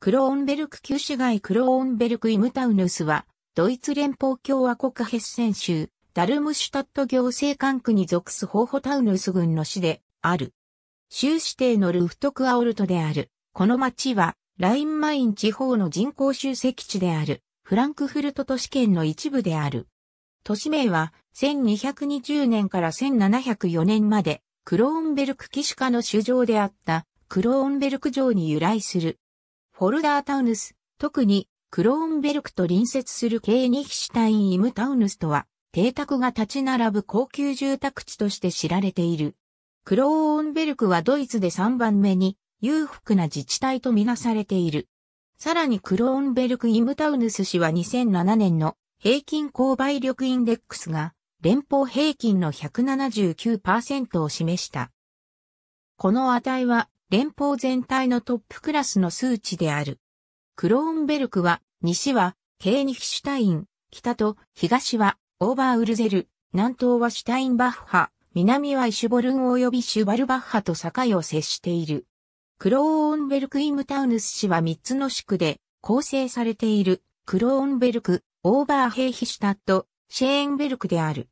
クローンベルク旧市街クローンベルクイムタウヌスは、ドイツ連邦共和国ヘッセン州、ダルムシュタット行政管区に属すホーホタウヌス郡の市である。州指定のルフトクアオルトである。この町は、ラインマイン地方の人口集積地である、フランクフルト都市圏の一部である。都市名は、1220年から1704年まで、クローンベルク騎士下の主城であった、クローンベルク城に由来する。フォルダータウヌス、特にクローンベルクと隣接するケーニヒシュタイン・イムタウヌスとは、邸宅が立ち並ぶ高級住宅地として知られている。クローンベルクはドイツで3番目に裕福な自治体とみなされている。さらにクローンベルク・イムタウヌス氏は2007年の平均購買力インデックスが連邦平均の179%を示した。この値は連邦全体のトップクラスの数値である。クローンベルクは、西は、ケーニヒシュタイン、北と東は、オーバーウルゼル、南東はシュタインバッハ、南はイシュボルン及びシュバルバッハと境を接している。クローンベルクイムタウヌス市は3つの地区で構成されているクローンベルク、オーバーヘイヒシュタット、シェーンベルクである。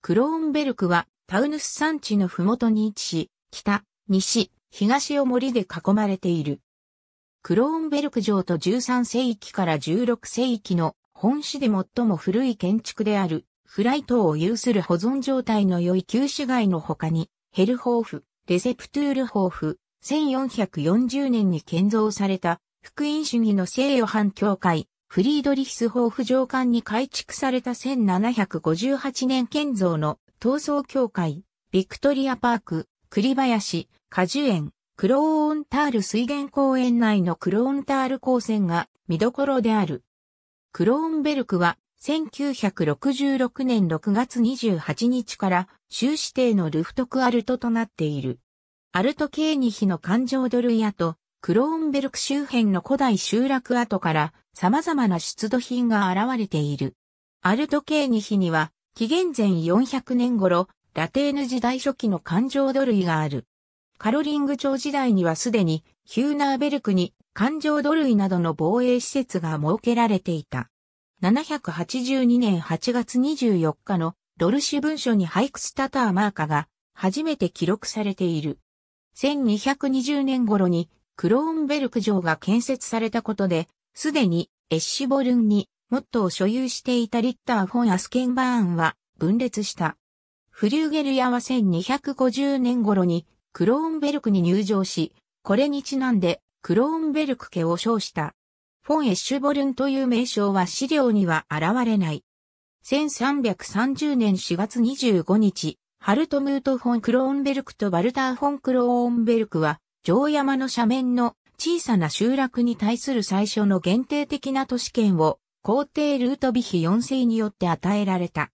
クローンベルクはタウヌス山地のふもとに位置し、北、西、東を森で囲まれている。クローンベルク城と13世紀から16世紀の本市で最も古い建築であるフライトを有する保存状態の良い旧市街の他にヘルホーフ、レセプトゥールホーフ、1440年に建造された福音主義の聖ヨハン教会、フリードリヒスホーフ上官に改築された1758年建造の闘争教会、ビクトリアパーク、栗林、果樹園、クローンタール水源公園内のクローンタール光線が見どころである。クローンベルクは1966年6月28日から州指定のルフトクアルトとなっている。アルトケーニヒの環状土塁跡、クローンベルク周辺の古代集落跡から様々な出土品が現れている。アルトケーニヒには紀元前400年頃、ラテーヌ時代初期の環状土類がある。カロリング朝時代にはすでにヒューナーベルクに環状土類などの防衛施設が設けられていた。782年8月24日のドルシ文書にハイクスタターマーカが初めて記録されている。1220年頃にクローンベルク城が建設されたことで、すでにエッシボルンにモットを所有していたリッター・フォン・アスケンバーンは分裂した。フリューゲルヤは1250年頃にクローンベルクに入場し、これにちなんでクローンベルク家を称した。フォン・エッシュボルンという名称は資料には現れない。1330年4月25日、ハルトムート・フォン・クローンベルクとバルター・フォン・クローンベルクは、城山の斜面の小さな集落に対する最初の限定的な都市圏を、皇帝ルートビヒ4世によって与えられた。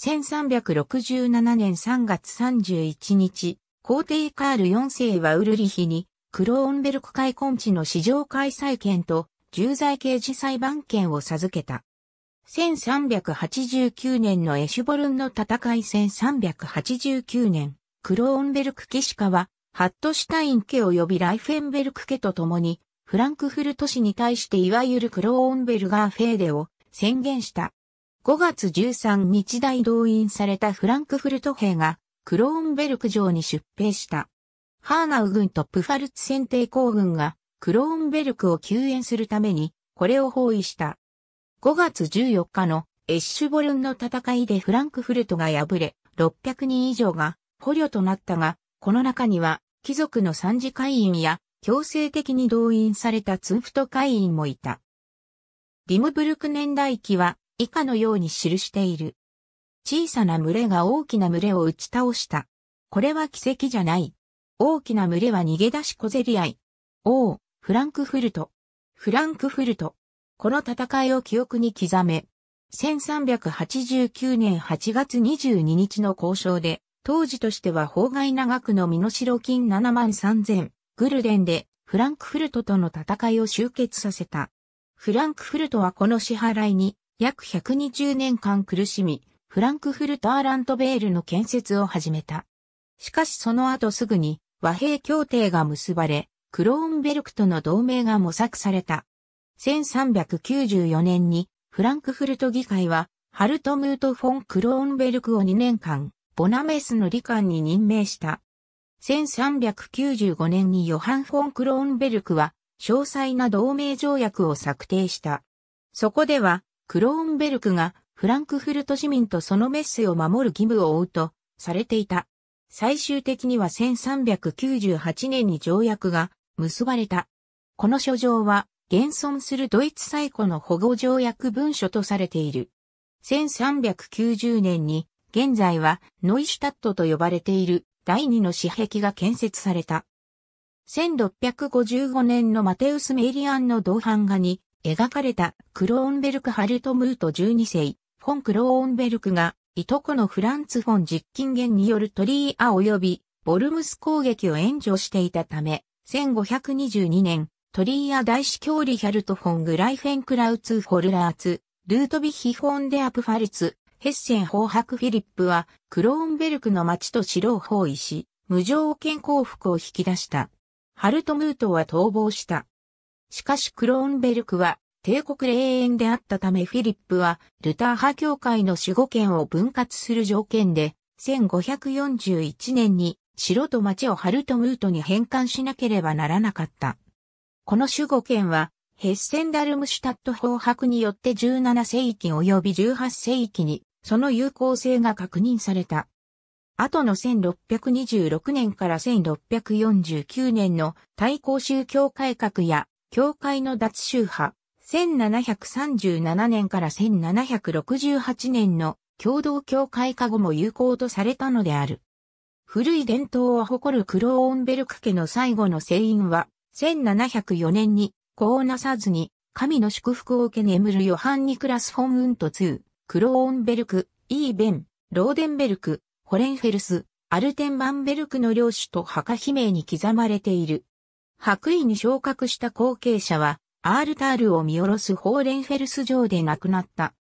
1367年3月31日、皇帝カール4世はウルリヒに、クローンベルク開墾地の市場開催権と、重罪刑事裁判権を授けた。1389年のエシュボルンの戦い1389年、クローンベルク騎士家は、ハットシュタイン家及びライフェンベルク家と共に、フランクフルト市に対していわゆるクローンベルガーフェーデを宣言した。5月13日大動員されたフランクフルト兵がクローンベルク城に出兵した。ハーナウ軍とプファルツ選定抗軍がクローンベルクを救援するためにこれを包囲した。5月14日のエッシュボルンの戦いでフランクフルトが敗れ、600人以上が捕虜となったが、この中には貴族の三次会員や強制的に動員されたツンフト会員もいた。リムブルク年代記は以下のように記している。小さな群れが大きな群れを打ち倒した。これは奇跡じゃない。大きな群れは逃げ出し小競り合い。おう、フランクフルト。フランクフルト。この戦いを記憶に刻め。1389年8月22日の交渉で、当時としては法外長くの身代金7万3000グルデンでフランクフルトとの戦いを終結させた。フランクフルトはこの支払いに約120年間苦しみ、フランクフルターラントベールの建設を始めた。しかしその後すぐに和平協定が結ばれ、クローンベルクとの同盟が模索された。1394年にフランクフルト議会はハルトムート・フォン・クローンベルクを2年間、ボナメスの理官に任命した。1395年にヨハン・フォン・クローンベルクは詳細な同盟条約を策定した。そこではクローンベルクがフランクフルト市民とそのメッセを守る義務を負うとされていた。最終的には1398年に条約が結ばれた。この書状は現存するドイツ最古の保護条約文書とされている。1390年に現在はノイシュタットと呼ばれている第二の私壁が建設された。1655年のマテウス・メイリアンの同版画に描かれたクローンベルク・ハルトムート12世、フォン・クローンベルクが、いとこのフランツ・フォン実験源によるトリーア及び、ボルムス攻撃を援助していたため、1522年、トリーア大司教リヒャルト・フォン・グライフェン・クラウツ・フォルラーツ、ルートビヒ・フォン・デ・アプファルツ、ヘッセン・ホーハク・フィリップは、クローンベルクの町と城を包囲し、無条件降伏を引き出した。ハルトムートは逃亡した。しかしクローンベルクは帝国霊園であったためフィリップはルター派教会の守護権を分割する条件で1541年に城と町をハルトムートに返還しなければならなかった。この守護権はヘッセンダルムシュタット法白によって17世紀及び18世紀にその有効性が確認された。後の1626年から1649年の対抗宗教改革や教会の脱宗派、1737年から1768年の共同教会化後も有効とされたのである。古い伝統を誇るクローンベルク家の最後の聖員は、1704年に、こうなさずに、神の祝福を受け眠るヨハン・ニクラス・フォン・ウント2、クローンベルク、イーベン、ローデンベルク、ホレンフェルス、アルテンバンベルクの領主と墓悲鳴に刻まれている。白衣に昇格した後継者は、アールタールを見下ろすホーレンフェルス城で亡くなった。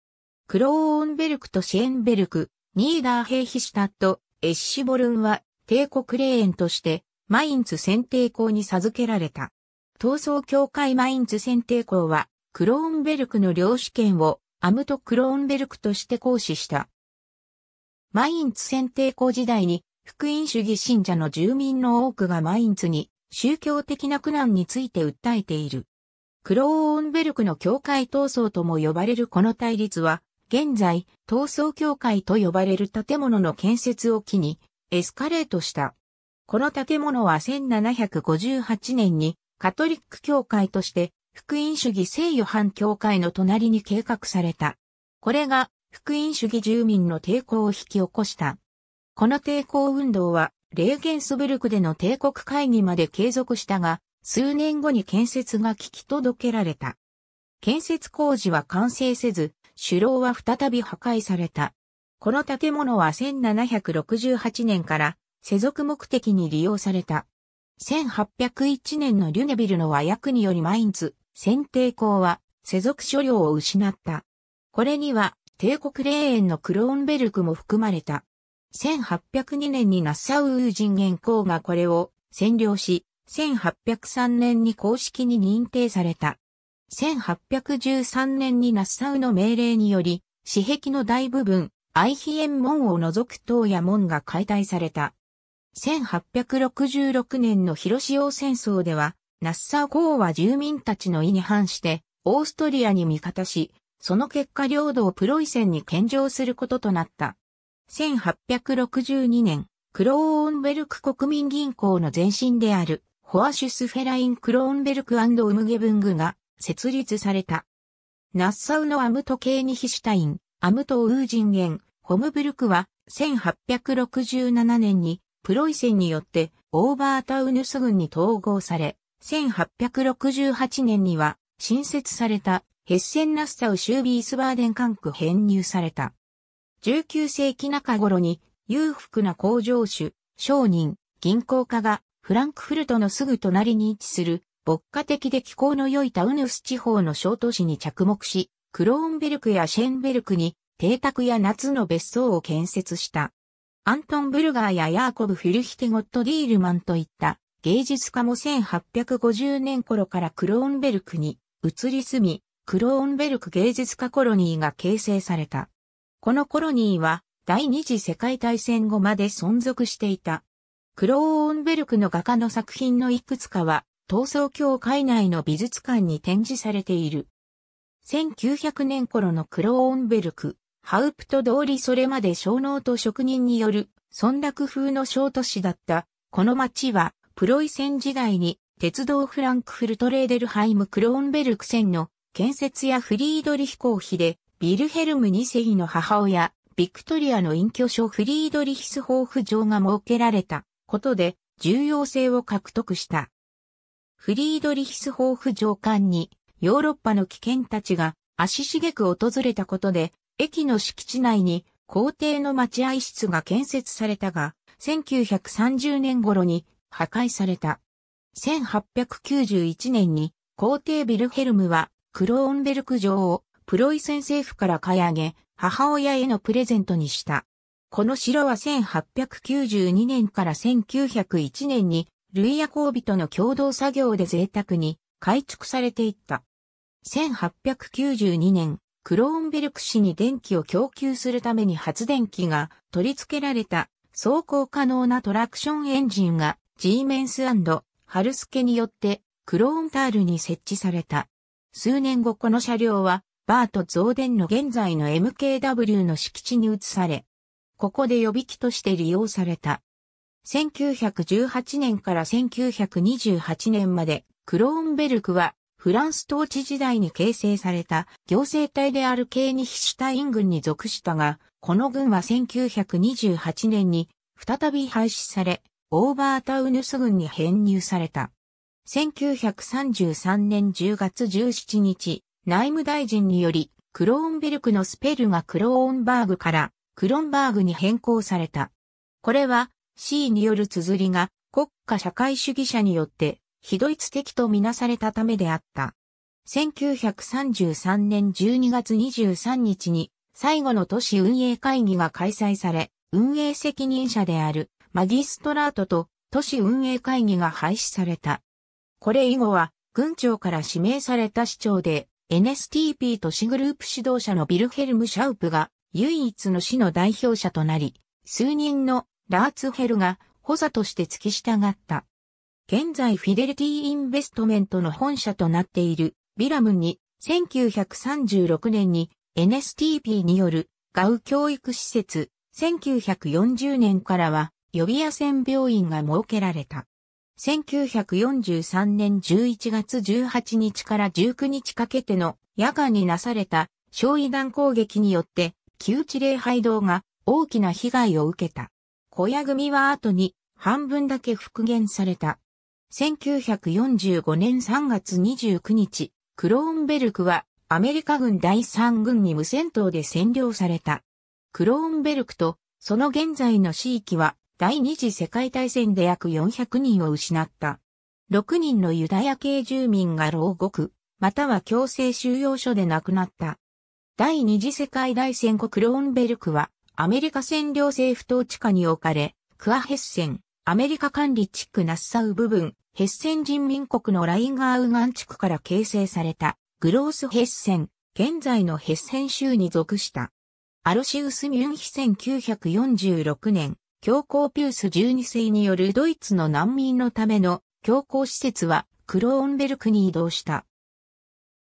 クローンベルクとシーンベルク、ニーダーヘイヒシュタット、エッシボルンは帝国霊園としてマインツ選定校に授けられた。闘争協会マインツ選定校はクローンベルクの領主権をアムト・クローンベルクとして行使した。マインツ選定校時代に福音主義信者の住民の多くがマインツに宗教的な苦難について訴えている。クローンベルクの教会闘争とも呼ばれるこの対立は、現在、闘争教会と呼ばれる建物の建設を機に、エスカレートした。この建物は1758年に、カトリック教会として、福音主義聖ヨハン教会の隣に計画された。これが、福音主義住民の抵抗を引き起こした。この抵抗運動は、レーゲンスブルクでの帝国会議まで継続したが、数年後に建設が聞き届けられた。建設工事は完成せず、首楼は再び破壊された。この建物は1768年から世俗目的に利用された。1801年のリュネビルの和訳によりマインツ、選定校は世俗所領を失った。これには帝国霊園のクローンベルクも含まれた。1802年にナッサウー人元皇がこれを占領し、1803年に公式に認定された。1813年にナッサウの命令により、私壁の大部分、アイヒエン門を除く塔や門が解体された。1866年の広潮戦争では、ナッサウ皇は住民たちの意に反して、オーストリアに味方し、その結果領土をプロイセンに献上することとなった。1862年、クローンベルク国民銀行の前身である、ホアシュスフェライン・クローンベルクウムゲブングが設立された。ナッサウのアムト・ケーニヒシュタイン、アムト・ウージンゲン、ホムブルクは、1867年に、プロイセンによって、オーバータウヌス軍に統合され、1868年には、新設された、ヘッセンナッサウシュービースバーデン管区編入された。19世紀中頃に裕福な工場主、商人、銀行家がフランクフルトのすぐ隣に位置する牧歌的で気候の良いタウヌス地方の小都市に着目し、クローンベルクやシェンベルクに邸宅や夏の別荘を建設した。アントン・ブルガーやヤーコブ・フィルヒテ・ゴット・ディールマンといった芸術家も1850年頃からクローンベルクに移り住み、クローンベルク芸術家コロニーが形成された。このコロニーは第二次世界大戦後まで存続していた。クローンベルクの画家の作品のいくつかは、闘争協会内の美術館に展示されている。1900年頃のクローンベルク、ハウプト通りそれまで小農と職人による、村落風の小都市だった。この町は、プロイセン時代に、鉄道フランクフルトレーデルハイムクローンベルク線の建設やフリードリヒコ費でビルヘルム2世の母親、ビクトリアの隠居所フリードリヒスホーフ城が設けられたことで重要性を獲得した。フリードリヒスホーフ城間にヨーロッパの危険たちが足しげく訪れたことで駅の敷地内に皇帝の待合室が建設されたが1930年頃に破壊された。1891年に皇帝ビルヘルムはクローンベルク城をプロイセン政府から買い上げ、母親へのプレゼントにした。この城は1892年から1901年に、ルイヤコービとの共同作業で贅沢に改築されていった。1892年、クローンベルク市に電気を供給するために発電機が取り付けられた走行可能なトラクションエンジンがジーメンスハルスケによってクローンタールに設置された。数年後この車両はバート増電の現在の MKW の敷地に移され、ここで予備機として利用された。1918年から1928年まで、クローンベルクは、フランス統治時代に形成された行政体であるケーニヒシュタイン軍に属したが、この軍は1928年に再び廃止され、オーバータウヌス軍に編入された。1933年10月17日、内務大臣により、クローンベルクのスペルがクローンバーグからクロンバーグに変更された。これは C による綴りが国家社会主義者によって非ドイツ的とみなされたためであった。1933年12月23日に最後の都市運営会議が開催され、運営責任者であるマギストラートと都市運営会議が廃止された。これ以後は軍庁から指名された市長で NSTP 都市グループ指導者のビルヘルム・シャウプが唯一の市の代表者となり、数人のラーツヘルが補佐として付き従った。現在フィデリティインベストメントの本社となっているビラムに1936年に NSTP によるガウ教育施設1940年からは予備野戦病院が設けられた。1943年11月18日から19日かけての夜間になされた焼夷弾攻撃によって旧知礼拝堂が大きな被害を受けた。小屋組は後に半分だけ復元された。1945年3月29日、クローンベルクはアメリカ軍第3軍に無戦闘で占領された。クローンベルクとその現在の地域は第二次世界大戦で約400人を失った。6人のユダヤ系住民が牢獄、または強制収容所で亡くなった。第二次世界大戦後クローンベルクはアメリカ占領政府統治下に置かれ、クアヘッセン、アメリカ管理地区ナッサウ部分、ヘッセン人民国のラインガーウガン地区から形成されたグロースヘッセン、現在のヘッセン州に属した。アロシウス・ミュンヒ1946年、教皇ピュース12世によるドイツの難民のための教皇施設はクローンベルクに移動した。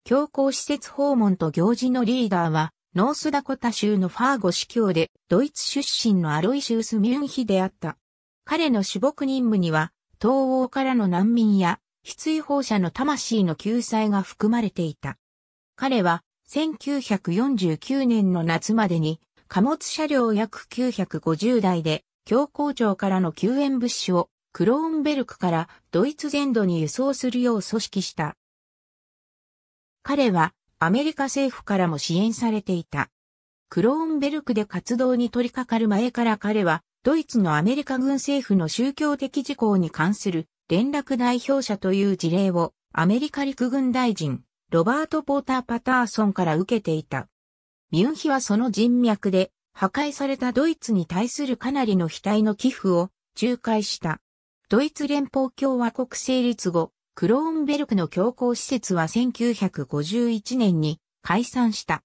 教皇施設訪問と行事のリーダーは、ノースダコタ州のファーゴ司教で、ドイツ出身のアロイシウス・ミュンヒであった。彼の主牧任務には、東欧からの難民や、非追放者の魂の救済が含まれていた。彼は、1949年の夏までに、貨物車両約950台で、教皇庁からの救援物資をクローンベルクからドイツ全土に輸送するよう組織した。彼はアメリカ政府からも支援されていた。クローンベルクで活動に取り掛かる前から彼はドイツのアメリカ軍政府の宗教的事項に関する連絡代表者という事例をアメリカ陸軍大臣ロバート・ポーター・パターソンから受けていた。ミュンヒはその人脈で破壊されたドイツに対するかなりの額の寄付を仲介した。ドイツ連邦共和国成立後、クローンベルクの強行施設は1951年に解散した。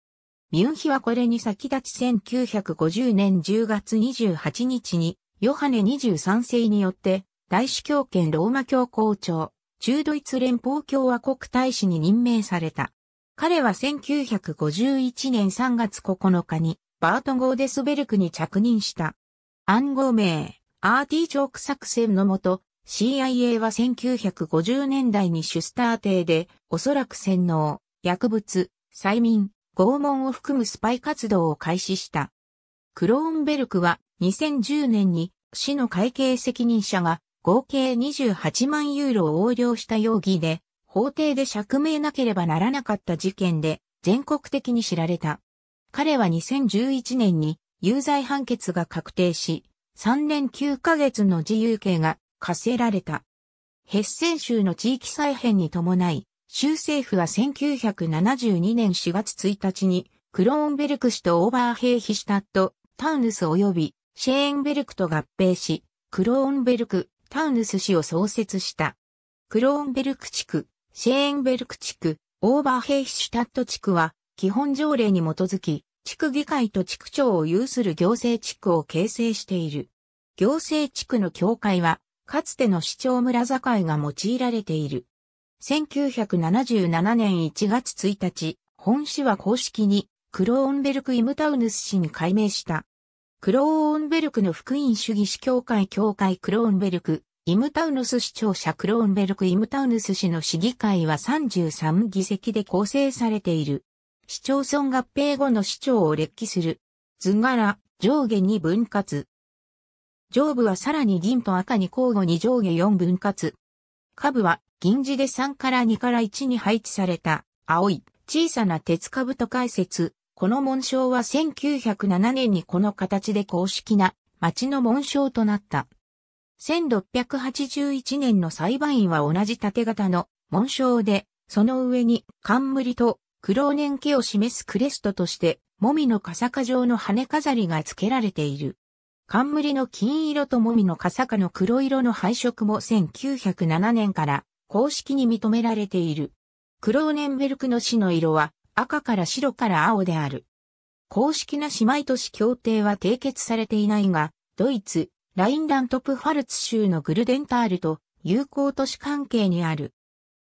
ミュンヒはこれに先立ち1950年10月28日にヨハネ23世によって大司教権ローマ教皇庁中ドイツ連邦共和国大使に任命された。彼は1951年3月9日にバート・ゴーデスベルクに着任した。暗号名、アーティチョーク作戦のもと、CIA は1950年代にシュスター邸で、おそらく洗脳、薬物、催眠、拷問を含むスパイ活動を開始した。クローンベルクは2010年に市の会計責任者が合計28万ユーロを横領した容疑で、法廷で釈明なければならなかった事件で全国的に知られた。彼は2011年に有罪判決が確定し、3年9ヶ月の自由刑が課せられた。ヘッセン州の地域再編に伴い、州政府は1972年4月1日に、クローンベルク市とオーバーヘイヒシュタット、タウヌス及びシェーンベルクと合併し、クローンベルク、タウヌス市を創設した。クローンベルク地区、シェーンベルク地区、オーバーヘイヒシュタット地区は、基本条例に基づき、地区議会と地区長を有する行政地区を形成している。行政地区の境界は、かつての市町村境が用いられている。1977年1月1日、本市は公式に、クローンベルク・イムタウヌス市に改名した。クローンベルクの福音主義市協会協会クローンベルク、イムタウヌス市長者クローンベルク・イムタウヌス市の市議会は33議席で構成されている。市町村合併後の市長を列記する。図柄、上下に分割。上部はさらに銀と赤に交互に上下4分割。下部は銀字で3から2から1に配置された青い小さな鉄株と解説。この紋章は1907年にこの形で公式な町の紋章となった。1681年の裁判員は同じ縦型の紋章で、その上に冠とクローネン家を示すクレストとして、もみのカサカ状の羽飾りが付けられている。冠の金色ともみのカサカの黒色の配色も1907年から公式に認められている。クローネンベルクの死の色は赤から白から青である。公式な姉妹都市協定は締結されていないが、ドイツ、ラインラントプファルツ州のグルデンタールと友好都市関係にある。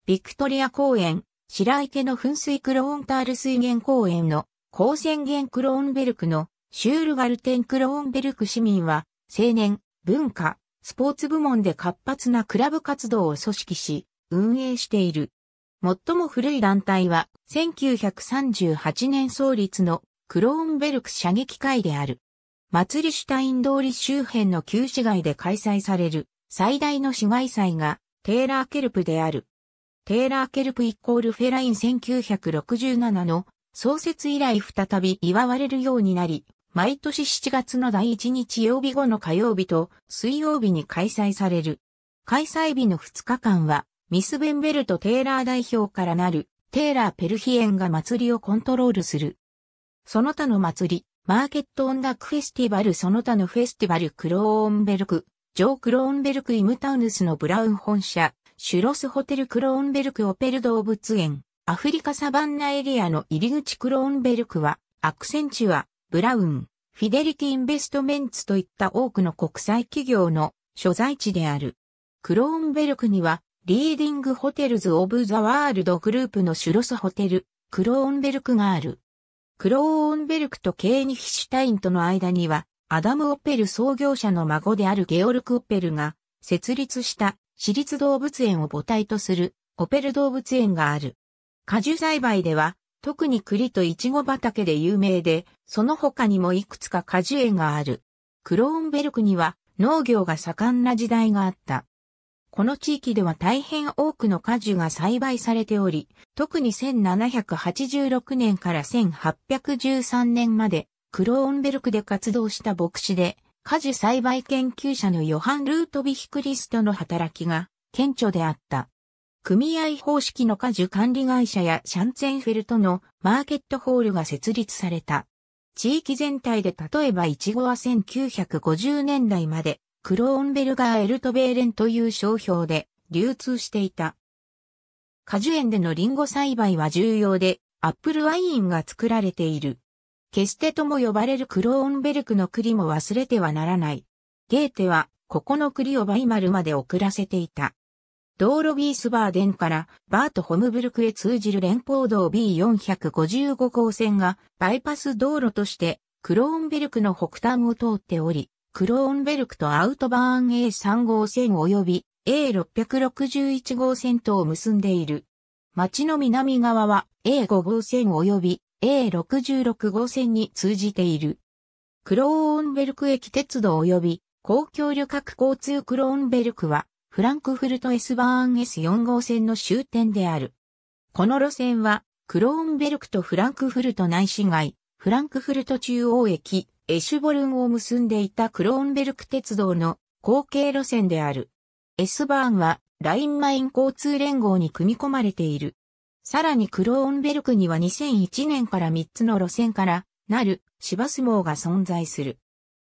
ビクトリア公園、白池の噴水クローンタール水源公園の高専源クローンベルクのシュールガルテンクローンベルク市民は青年、文化、スポーツ部門で活発なクラブ活動を組織し、運営している。最も古い団体は1938年創立のクローンベルク射撃会である。祭りシュタイン通り周辺の旧市街で開催される最大の市街祭がテーラーケルプである。テイラー・ケルプイコールフェライン1967の創設以来再び祝われるようになり、毎年7月の第1日曜日後の火曜日と水曜日に開催される。開催日の2日間は、ミス・ベンベルト・テイラー代表からなる、テイラー・ペルヒエンが祭りをコントロールする。その他の祭り、マーケット音楽フェスティバルその他のフェスティバルクローンベルク、ジョー・クローンベルク・イムタウヌスのブラウン本社、シュロスホテルクローンベルクオペル動物園、アフリカサバンナエリアの入り口クローンベルクは、アクセンチュア、ブラウン、フィデリティインベストメンツといった多くの国際企業の所在地である。クローンベルクには、リーディングホテルズ・オブ・ザ・ワールドグループのシュロスホテル、クローンベルクがある。クローンベルクとケーニヒシュタインとの間には、アダム・オペル創業者の孫であるゲオルク・オペルが設立した私立動物園を母体とするオペル動物園がある。果樹栽培では、特に栗とイチゴ畑で有名で、その他にもいくつか果樹園がある。クローンベルクには農業が盛んな時代があった。この地域では大変多くの果樹が栽培されており、特に1786年から1813年までクローンベルクで活動した牧師で、果樹栽培研究者のヨハン・ルートヴィヒクリストの働きが顕著であった。組合方式の果樹管理会社やシャンツェンフェルトのマーケットホールが設立された。地域全体で例えばイチゴは1950年代までクローンベルガー・エルトベーレンという商標で流通していた。果樹園でのリンゴ栽培は重要で、アップルワインが作られている。決してとも呼ばれるクローンベルクの栗も忘れてはならない。ゲーテは、ここの栗をバイマルまで送らせていた。道路ビースバーデンからバートホムブルクへ通じる連邦道 B455 号線がバイパス道路としてクローンベルクの北端を通っており、クローンベルクとアウトバーン A3 号線及び A661 号線とを結んでいる。町の南側は A5 号線及び A66 号線に通じている。クローンベルク駅鉄道及び公共旅客交通クローンベルクはフランクフルト S バーン S4 号線の終点である。この路線はクローンベルクとフランクフルト内市街、フランクフルト中央駅、エシュボルンを結んでいたクローンベルク鉄道の後継路線である。S バーンはラインマイン交通連合に組み込まれている。さらにクローンベルクには2001年から3つの路線からなる市バス網が存在する。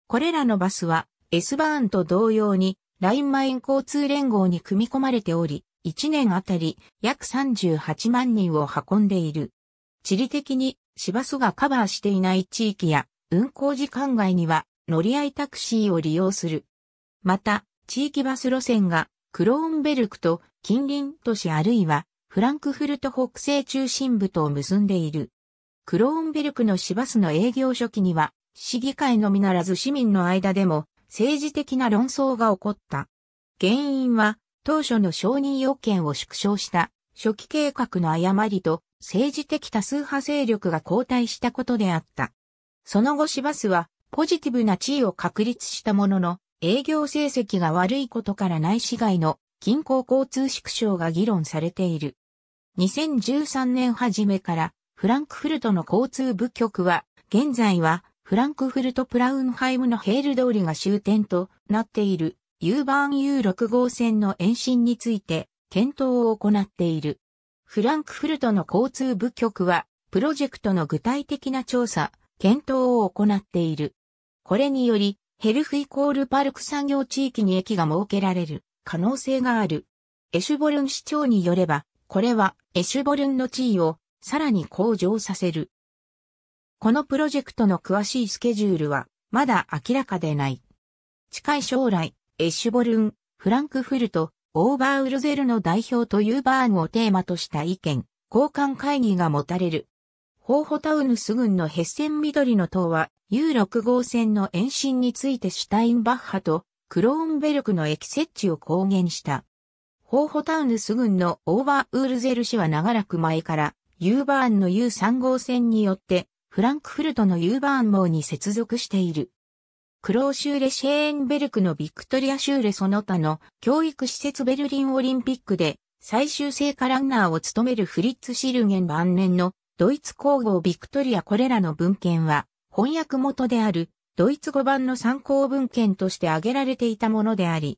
これらのバスは S バーンと同様にラインマイン交通連合に組み込まれており、1年あたり約38万人を運んでいる。地理的に市バスがカバーしていない地域や運行時間外には乗り合いタクシーを利用する。また、地域バス路線がクローンベルクと近隣都市あるいはフランクフルト北西中心部と結んでいる。クローンベルクの市バスの営業初期には、市議会のみならず市民の間でも政治的な論争が起こった。原因は、当初の承認要件を縮小した初期計画の誤りと政治的多数派勢力が後退したことであった。その後市バスはポジティブな地位を確立したものの営業成績が悪いことから内市外の近郊交通縮小が議論されている。2013年初めからフランクフルトの交通部局は、現在はフランクフルトプラウンハイムのヘール通りが終点となっている U ーバーン U6 号線の延伸について検討を行っている。フランクフルトの交通部局は、プロジェクトの具体的な調査、検討を行っている。これにより、ヘルフイコールパルク産業地域に駅が設けられる可能性がある。エシュボルン市長によれば、これはエシュボルンの地位をさらに向上させる。このプロジェクトの詳しいスケジュールはまだ明らかでない。近い将来、エシュボルン、フランクフルト、オーバーウルゼルの代表というバーンをテーマとした意見、交換会議が持たれる。ホーホタウヌス軍のヘッセン緑の塔は U6 号線の延伸についてシュタインバッハとクローンベルクの駅設置を公言した。ホーホタウヌス郡のオーバーウールゼル市は長らく前から、ユーバーンの U3 号線によって、フランクフルトのユーバーン網に接続している。クローシューレ・シェーンベルクのビクトリア・シューレその他の教育施設ベルリンオリンピックで最終聖火ランナーを務めるフリッツ・シルゲン晩年のドイツ皇后ビクトリアこれらの文献は翻訳元であるドイツ語版の参考文献として挙げられていたものであり、